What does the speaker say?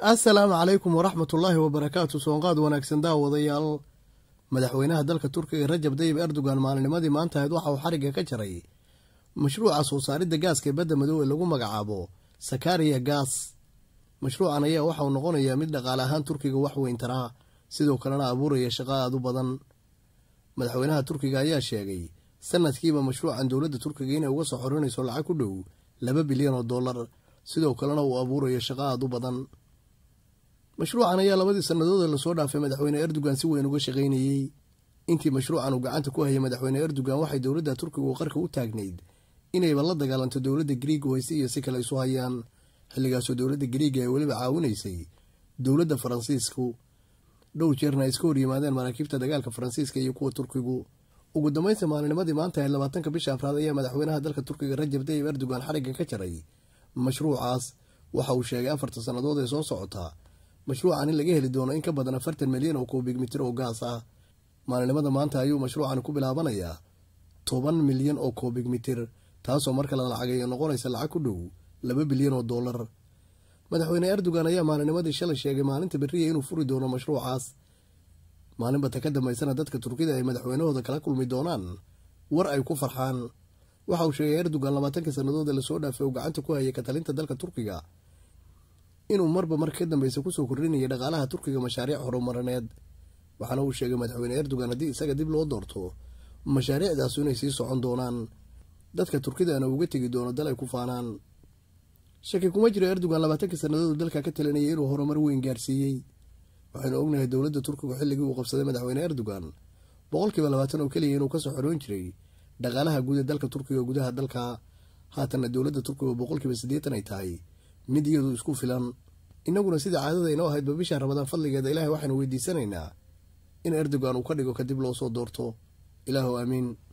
assalaamu calaykum waraxmat ullaahi wabarakaatu soonqaad wanaagsan daawadayaal madaxweynaha dalka turkiga rajab dayib erdogan maalinimadii maantahayd waxa uu xarigga ka jaray mashruuca soo saaridda gaaska badda madow ee lagu magacaabo sakariya gaas mashruucan ayaa waxauu noqonayaa mid dhaqaale ahaan turkiga wax weyn taraa sidoo kalena abuuraya shaqo aada u badan madaxweynaha turkiga ayaa sheegay sanadkiiba mashruucan dowladda turkiga inay uga soo xorinayso lacag ku dhow laba bilyan oo dollar sidoo kalena uu abuurayo shaqo aada u badan mashruucan ayaa labadii sannadood ee lasoo dhaafay madaxweyne erdogan si weyn uga shaqaynayey intii mashruucan uu gacanta ku hayay madaxweyne erdogan waxay dowladda turkigu qarka u taagnayd inayba la dagaalanto dowladda griig oo hayse iyo si kale isu hayaan xilligaasoo dowladda griiga ay weliba caawinaysay dowladda faransiisku dhow jeerna ay iska horyimaadeen maraakiibta dagaalka faransiiska iyo kuwa turkigu ugu dambaynta maalinimadii maanta ee labaatanka bisha afraad ayaa madaxweynaha dalka turkiga rajab tayib erdogan xarigga ka jaray mashruucaas waxa uu sheegay afarta sannadood ee soo socotaa mashruucan in laga heli doono in ka badan afartan milyan oo kubig mitir oo gaas ah maalinimada maanta ayuu mashruucan ku bilaabanayaa toban milyan oo kubig mitir taasoo marka la lacageeyo noqonaysa lacag ku dhow laba bilyan oo dollar madaxweyne erdogan ayaa maalinimadii shalay sheegay maalinta beriya inuu furi doono mashruucaas maalinbata ka dambaysana dadka turkida ay madaxweynahooda kala kulmi doonaan war ay ku farxaan waxa uu sheegay erdogan labaatanka sannadood ee lasoo dhaafay uu gacanta ku hayay ka talinta dalka turkiga inuu marba mar ka dambeysa kusoo kordhinaya dhaqaalaha turkiga mashaariic horumarineed waxaana uu sheegay madaxweyne erdogan haddii isaga dib loo doorto mashaariicdaasu inay sii socon doonaan dadka turkidana uga tegi doono dal ay ku faanaan shaki kuma jira erdogan labaatankii sannadooduu dalka ka talinaya inuu horumar weyn gaarsiiyey waxaynu ognahay dowladda turkigu xilligii uu qabsaday madaxweyne erdogan boqolkiiba labaatan oo keliya inuu kasoo xoroon jiray dhaqaalaha guud ee dalka turkiga gudaha dalka haatanna dowladda turkiga oo boqolkiiba siddeetan ay tahay mid iyadu isku filan inaguna sida caadada inoo ahaydba bisha ramadaan fadligeeda ilaahay waxaanu weydiisanaynaa in erdogan uu ka dhigo kadib loo soo doorto ilaahw aamiin